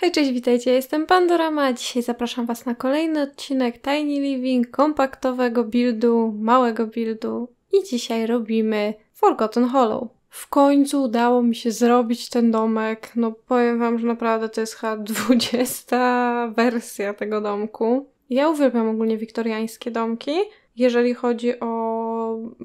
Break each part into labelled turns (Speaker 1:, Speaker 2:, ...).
Speaker 1: Hej, cześć, witajcie, jestem Pandorama, a dzisiaj zapraszam Was na kolejny odcinek Tiny Living, kompaktowego buildu, małego buildu i dzisiaj robimy Forgotten Hollow. W końcu udało mi się zrobić ten domek, no powiem Wam, że naprawdę to jest chyba 20 wersja tego domku. Ja uwielbiam ogólnie wiktoriańskie domki, jeżeli chodzi o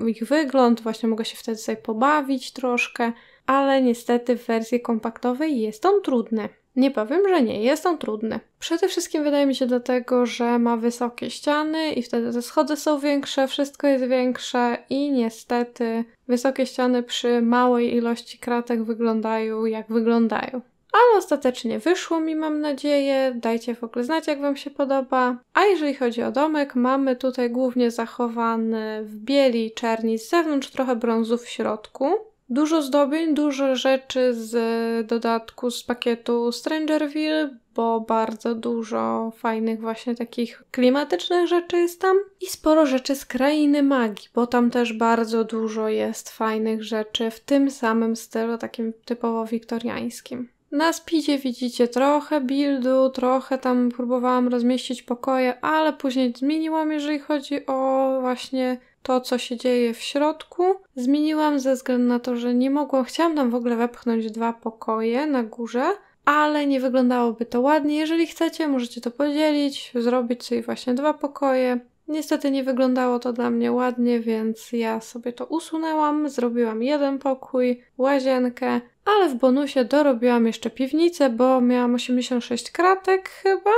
Speaker 1: ich wygląd, właśnie mogę się wtedy sobie pobawić troszkę, ale niestety w wersji kompaktowej jest on trudny. Nie powiem, że nie, jest on trudny. Przede wszystkim wydaje mi się dlatego, że ma wysokie ściany i wtedy te schody są większe, wszystko jest większe i niestety wysokie ściany przy małej ilości kratek wyglądają jak wyglądają. Ale ostatecznie wyszło mi, mam nadzieję. Dajcie w ogóle znać, jak Wam się podoba. A jeżeli chodzi o domek, mamy tutaj głównie zachowany w bieli czerni z zewnątrz, trochę brązu w środku. Dużo zdobień, dużo rzeczy z dodatku z pakietu Strangerville, bo bardzo dużo fajnych właśnie takich klimatycznych rzeczy jest tam i sporo rzeczy z krainy magii, bo tam też bardzo dużo jest fajnych rzeczy w tym samym stylu, takim typowo wiktoriańskim. Na speedzie widzicie trochę buildu, trochę tam próbowałam rozmieścić pokoje, ale później zmieniłam, jeżeli chodzi o właśnie to, co się dzieje w środku. Zmieniłam ze względu na to, że nie mogłam, chciałam tam w ogóle wepchnąć dwa pokoje na górze, ale nie wyglądałoby to ładnie. Jeżeli chcecie, możecie to podzielić, zrobić sobie właśnie dwa pokoje. Niestety nie wyglądało to dla mnie ładnie, więc ja sobie to usunęłam, zrobiłam jeden pokój, łazienkę, ale w bonusie dorobiłam jeszcze piwnicę, bo miałam 86 kratek chyba,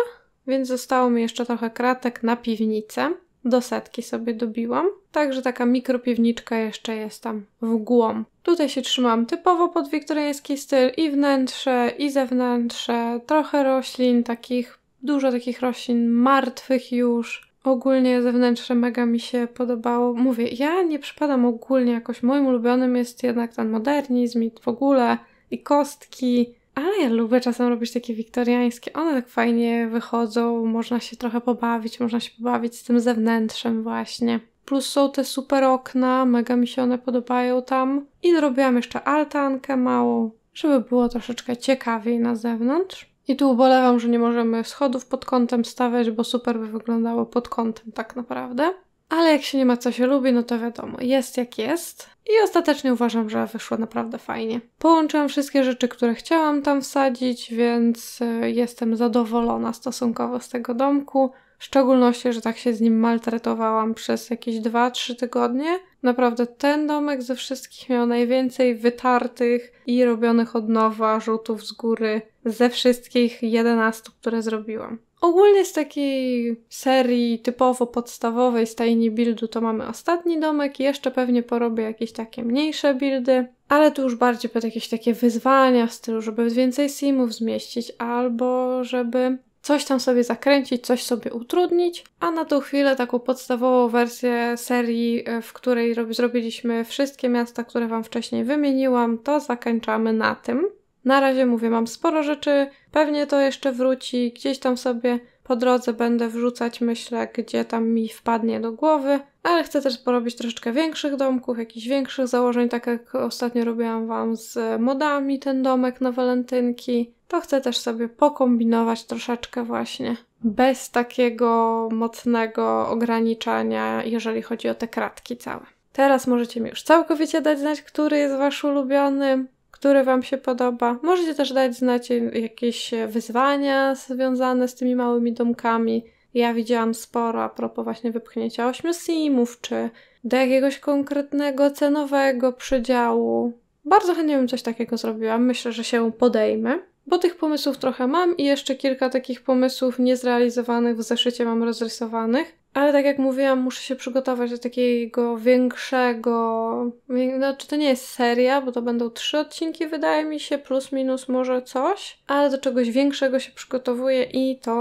Speaker 1: więc zostało mi jeszcze trochę kratek na piwnicę. Do setki sobie dobiłam. Także taka mikropiwniczka jeszcze jest tam w głąb. Tutaj się trzymam typowo pod wiktoriański styl i wnętrze, i zewnętrze. Trochę roślin takich, dużo takich roślin martwych już. Ogólnie zewnętrzne mega mi się podobało. Mówię, ja nie przypadam ogólnie jakoś. Moim ulubionym jest jednak ten modernizm i w ogóle i kostki. Ale ja lubię czasem robić takie wiktoriańskie. One tak fajnie wychodzą, można się trochę pobawić, można się pobawić z tym zewnętrzem właśnie. Plus są te super okna, mega mi się one podobają tam. I zrobiłam jeszcze altankę małą, żeby było troszeczkę ciekawiej na zewnątrz. I tu ubolewam, że nie możemy schodów pod kątem stawiać, bo super by wyglądało pod kątem tak naprawdę. Ale jak się nie ma co się lubi, no to wiadomo, jest jak jest. I ostatecznie uważam, że wyszło naprawdę fajnie. Połączyłam wszystkie rzeczy, które chciałam tam wsadzić, więc e, jestem zadowolona stosunkowo z tego domku. W szczególności, że tak się z nim maltretowałam przez jakieś 2-3 tygodnie Naprawdę ten domek ze wszystkich miał najwięcej wytartych i robionych od nowa rzutów z góry ze wszystkich 11, które zrobiłam. Ogólnie z takiej serii typowo podstawowej stajni tajni buildu to mamy ostatni domek. Jeszcze pewnie porobię jakieś takie mniejsze buildy, ale tu już bardziej pod jakieś takie wyzwania w stylu, żeby więcej simów zmieścić albo żeby coś tam sobie zakręcić, coś sobie utrudnić, a na tą chwilę taką podstawową wersję serii, e, w której zrobiliśmy wszystkie miasta, które Wam wcześniej wymieniłam, to zakończamy na tym. Na razie mówię, mam sporo rzeczy, pewnie to jeszcze wróci, gdzieś tam sobie po drodze będę wrzucać, myślę, gdzie tam mi wpadnie do głowy, ale chcę też porobić troszeczkę większych domków, jakichś większych założeń, tak jak ostatnio robiłam Wam z modami ten domek na walentynki. To chcę też sobie pokombinować troszeczkę właśnie, bez takiego mocnego ograniczania, jeżeli chodzi o te kratki całe. Teraz możecie mi już całkowicie dać znać, który jest Wasz ulubiony który Wam się podoba. Możecie też dać znać jakieś wyzwania związane z tymi małymi domkami. Ja widziałam sporo a propos właśnie wypchnięcia ośmiu simów, czy do jakiegoś konkretnego cenowego przydziału. Bardzo chętnie bym coś takiego zrobiła. Myślę, że się podejmę, bo tych pomysłów trochę mam i jeszcze kilka takich pomysłów niezrealizowanych w zeszycie mam rozrysowanych. Ale tak jak mówiłam, muszę się przygotować do takiego większego. No, czy to nie jest seria, bo to będą trzy odcinki, wydaje mi się, plus minus może coś, ale do czegoś większego się przygotowuję i to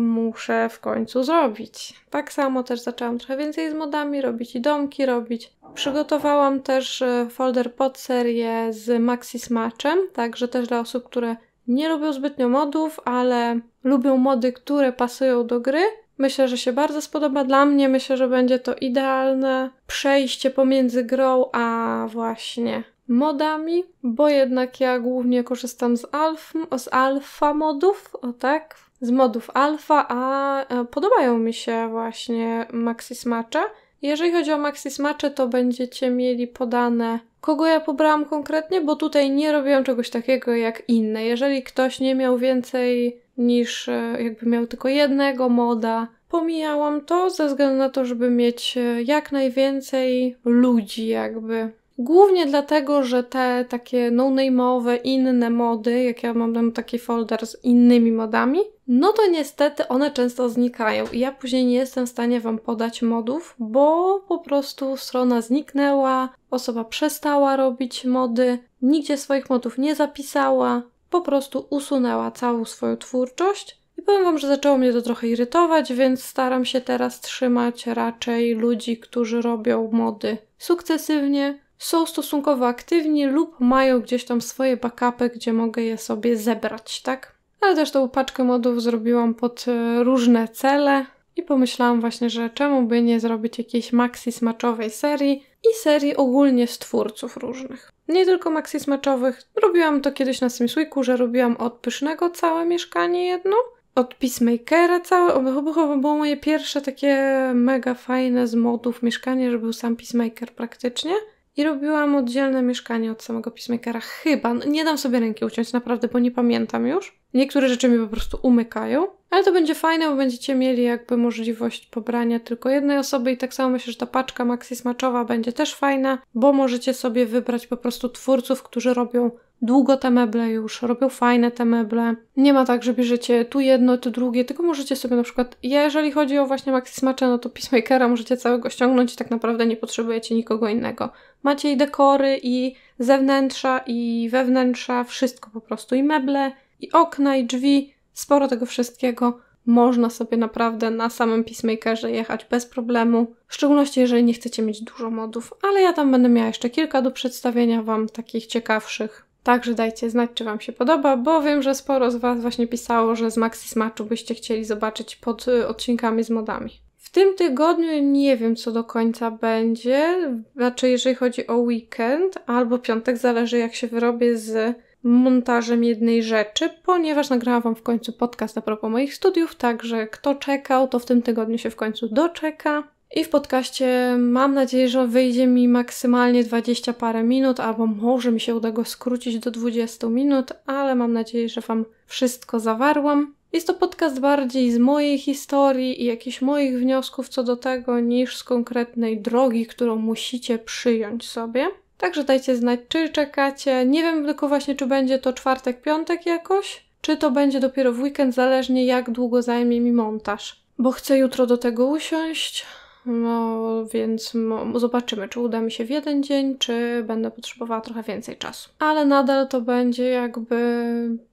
Speaker 1: muszę w końcu zrobić. Tak samo też zaczęłam trochę więcej z modami robić i domki robić. Przygotowałam też e, folder pod serię z Maxi Smaczem, także też dla osób, które nie lubią zbytnio modów, ale lubią mody, które pasują do gry Myślę, że się bardzo spodoba dla mnie. Myślę, że będzie to idealne przejście pomiędzy grą a właśnie modami, bo jednak ja głównie korzystam z alf, z alfa modów, o tak, z modów alfa, a e, podobają mi się właśnie maxi smacze. Jeżeli chodzi o maxi smacze, to będziecie mieli podane kogo ja pobrałam konkretnie, bo tutaj nie robiłam czegoś takiego jak inne. Jeżeli ktoś nie miał więcej niż e, jakby miał tylko jednego moda. Pomijałam to ze względu na to, żeby mieć e, jak najwięcej ludzi jakby. Głównie dlatego, że te takie no-name'owe, inne mody, jak ja mam tam taki folder z innymi modami, no to niestety one często znikają i ja później nie jestem w stanie Wam podać modów, bo po prostu strona zniknęła, osoba przestała robić mody, nigdzie swoich modów nie zapisała, po prostu usunęła całą swoją twórczość. I powiem Wam, że zaczęło mnie to trochę irytować, więc staram się teraz trzymać raczej ludzi, którzy robią mody sukcesywnie, są stosunkowo aktywni lub mają gdzieś tam swoje backupy, gdzie mogę je sobie zebrać, tak? Ale też tą paczkę modów zrobiłam pod e, różne cele i pomyślałam właśnie, że czemu by nie zrobić jakiejś maxi smaczowej serii, i serii ogólnie stwórców różnych. Nie tylko maxi smaczowych. Robiłam to kiedyś na Simsweeku, że robiłam od Pysznego całe mieszkanie jedno, od Peacemakera całe. bo było moje pierwsze takie mega fajne z modów mieszkanie, że był sam Peacemaker praktycznie. I robiłam oddzielne mieszkanie od samego Peacemakera. Chyba. No, nie dam sobie ręki uciąć, naprawdę, bo nie pamiętam już. Niektóre rzeczy mi po prostu umykają. Ale to będzie fajne, bo będziecie mieli jakby możliwość pobrania tylko jednej osoby i tak samo myślę, że ta paczka maxi smaczowa będzie też fajna, bo możecie sobie wybrać po prostu twórców, którzy robią długo te meble już, robią fajne te meble. Nie ma tak, że bierzecie tu jedno, tu drugie, tylko możecie sobie na przykład, jeżeli chodzi o właśnie maxi smacze, no to Peacemakera możecie całego ściągnąć i tak naprawdę nie potrzebujecie nikogo innego. Macie i dekory, i zewnętrza, i wewnętrza, wszystko po prostu, i meble, i okna, i drzwi, sporo tego wszystkiego można sobie naprawdę na samym Peacemakerze jechać bez problemu, w szczególności jeżeli nie chcecie mieć dużo modów, ale ja tam będę miała jeszcze kilka do przedstawienia Wam takich ciekawszych. Także dajcie znać, czy Wam się podoba, bo wiem, że sporo z Was właśnie pisało, że z Maxi Smaczu byście chcieli zobaczyć pod y, odcinkami z modami. W tym tygodniu nie wiem, co do końca będzie, znaczy jeżeli chodzi o weekend albo piątek, zależy jak się wyrobię z montażem jednej rzeczy, ponieważ nagrałam Wam w końcu podcast a propos moich studiów, także kto czekał, to w tym tygodniu się w końcu doczeka. I w podcaście mam nadzieję, że wyjdzie mi maksymalnie 20 parę minut, albo może mi się uda go skrócić do 20 minut, ale mam nadzieję, że Wam wszystko zawarłam. Jest to podcast bardziej z mojej historii i jakichś moich wniosków co do tego, niż z konkretnej drogi, którą musicie przyjąć sobie. Także dajcie znać, czy czekacie. Nie wiem tylko właśnie, czy będzie to czwartek, piątek jakoś, czy to będzie dopiero w weekend, zależnie jak długo zajmie mi montaż. Bo chcę jutro do tego usiąść, no więc zobaczymy, czy uda mi się w jeden dzień, czy będę potrzebowała trochę więcej czasu. Ale nadal to będzie jakby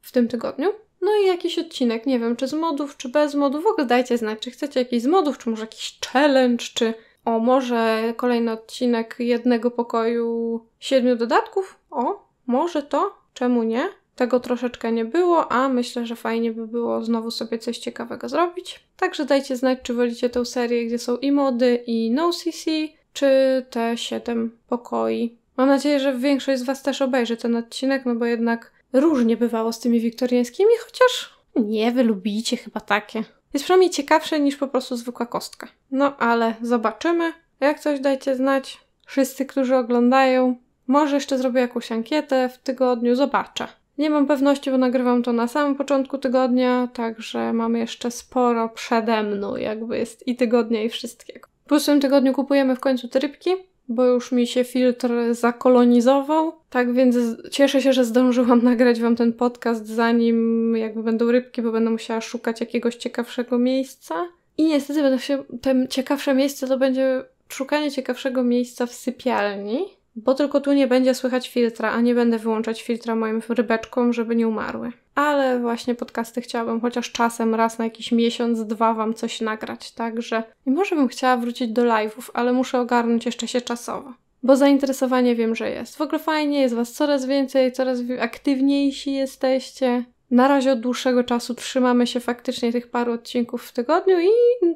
Speaker 1: w tym tygodniu. No i jakiś odcinek, nie wiem, czy z modów, czy bez modów. W ogóle dajcie znać, czy chcecie jakiś z modów, czy może jakiś challenge, czy o, może kolejny odcinek jednego pokoju, siedmiu dodatków? O, może to? Czemu nie? Tego troszeczkę nie było, a myślę, że fajnie by było znowu sobie coś ciekawego zrobić. Także dajcie znać, czy wolicie tę serię, gdzie są i mody, i no CC, czy te siedem pokoi. Mam nadzieję, że większość z Was też obejrzy ten odcinek, no bo jednak różnie bywało z tymi wiktoriańskimi, chociaż nie, wy lubicie chyba takie. Jest przynajmniej ciekawsze niż po prostu zwykła kostka. No ale zobaczymy. Jak coś dajcie znać. Wszyscy, którzy oglądają. Może jeszcze zrobię jakąś ankietę w tygodniu, zobaczę. Nie mam pewności, bo nagrywam to na samym początku tygodnia, także mam jeszcze sporo przede mną, jakby jest i tygodnia, i wszystkiego. W przyszłym tygodniu kupujemy w końcu trybki, rybki, bo już mi się filtr zakolonizował. Tak więc cieszę się, że zdążyłam nagrać Wam ten podcast, zanim jakby będą rybki, bo będę musiała szukać jakiegoś ciekawszego miejsca. I niestety będę się, te ciekawsze miejsce to będzie szukanie ciekawszego miejsca w sypialni, bo tylko tu nie będzie słychać filtra, a nie będę wyłączać filtra moim rybeczkom, żeby nie umarły ale właśnie podcasty chciałabym chociaż czasem raz na jakiś miesiąc, dwa wam coś nagrać, także i może bym chciała wrócić do live'ów, ale muszę ogarnąć jeszcze się czasowo. Bo zainteresowanie wiem, że jest. W ogóle fajnie, jest was coraz więcej, coraz aktywniejsi jesteście. Na razie od dłuższego czasu trzymamy się faktycznie tych paru odcinków w tygodniu i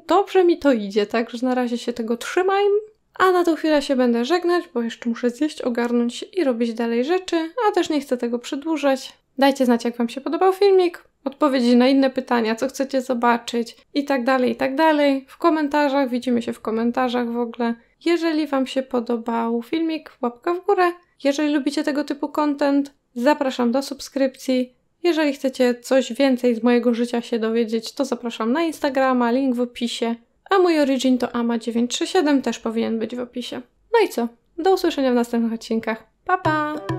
Speaker 1: dobrze mi to idzie, także na razie się tego trzymaj. A na tą chwilę się będę żegnać, bo jeszcze muszę zjeść, ogarnąć i robić dalej rzeczy, a też nie chcę tego przedłużać. Dajcie znać, jak Wam się podobał filmik, odpowiedzi na inne pytania, co chcecie zobaczyć i tak dalej, i tak dalej. W komentarzach, widzimy się w komentarzach w ogóle. Jeżeli Wam się podobał filmik, łapka w górę. Jeżeli lubicie tego typu content, zapraszam do subskrypcji. Jeżeli chcecie coś więcej z mojego życia się dowiedzieć, to zapraszam na Instagrama, link w opisie. A mój origin to ama937, też powinien być w opisie. No i co? Do usłyszenia w następnych odcinkach. Pa, pa!